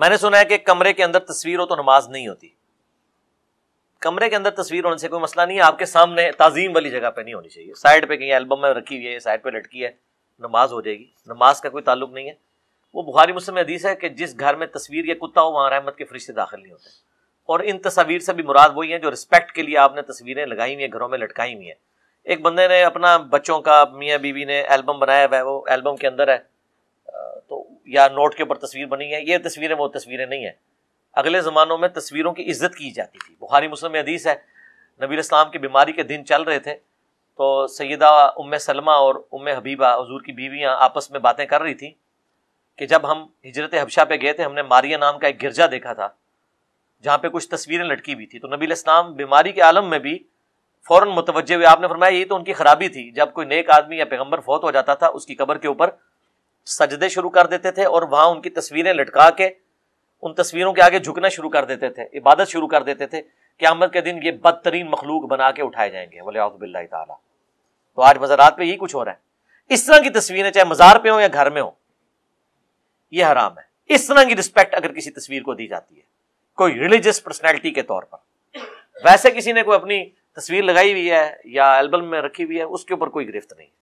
मैंने सुना है कि कमरे के अंदर तस्वीर हो तो नमाज नहीं होती कमरे के अंदर तस्वीर होने से कोई मसला नहीं है आपके सामने ताजीम वाली जगह पे नहीं होनी चाहिए साइड पे कहीं एल्बम में रखी हुई है साइड पे लटकी है नमाज हो जाएगी नमाज का कोई ताल्लुक नहीं है वो बुखारी मुस्लिम हदीस है कि जिस घर में तस्वीर या कुत्ता हो वहाँ रहमत के फरिश्ते दाखिल नहीं होते और इन तस्वीर से भी मुराद वही है जो रिस्पेक्ट के लिए आपने तस्वीरें लगाई हुई हैं घरों में लटकाई हुई हैं एक बंदे ने अपना बच्चों का मियाँ बीवी ने एल्बम बनाया हुआ है वो एल्बम के अंदर है तो या नोट के ऊपर तस्वीर बनी है ये तस्वीरें वो तस्वीरें नहीं है अगले ज़मानों में तस्वीरों की इज्जत की जाती थी बुखारी मुस्लिम हदीस है नबी इस्लाम की बीमारी के दिन चल रहे थे तो सैदा उम सलमा और उम हबीबा हजूर की बीवियाँ आपस में बातें कर रही थी कि जब हम हिजरत हबशा पे गए थे हमने मारिया नाम का एक गिरजा देखा था जहाँ पे कुछ तस्वीरें लटकी हुई थी तो नबी इस्लाम बीमारी के आलम में भी फ़ौर मुतवजे हुए आपने फरमाया ये तो उनकी खराबी थी जब कोई नेक आदमी या पैगम्बर फौत हो जाता था उसकी कबर के ऊपर सजदे शुरू कर देते थे और वहां उनकी तस्वीरें लटका के उन तस्वीरों के आगे झुकना शुरू कर देते थे इबादत शुरू कर देते थे क्यामत के दिन ये बदतरीन मखलूक बना के उठाए जाएंगे वलियाबिल्ला तला तो आज मज़ारात पे यही कुछ हो रहा है इस तरह की तस्वीरें चाहे मज़ार पे हो या घर में हो यह हराम है इस तरह की रिस्पेक्ट अगर किसी तस्वीर को दी जाती है कोई रिलीजियस पर्सनैलिटी के तौर पर वैसे किसी ने कोई अपनी तस्वीर लगाई हुई है या एल्बम में रखी हुई है उसके ऊपर कोई गिरफ्त नहीं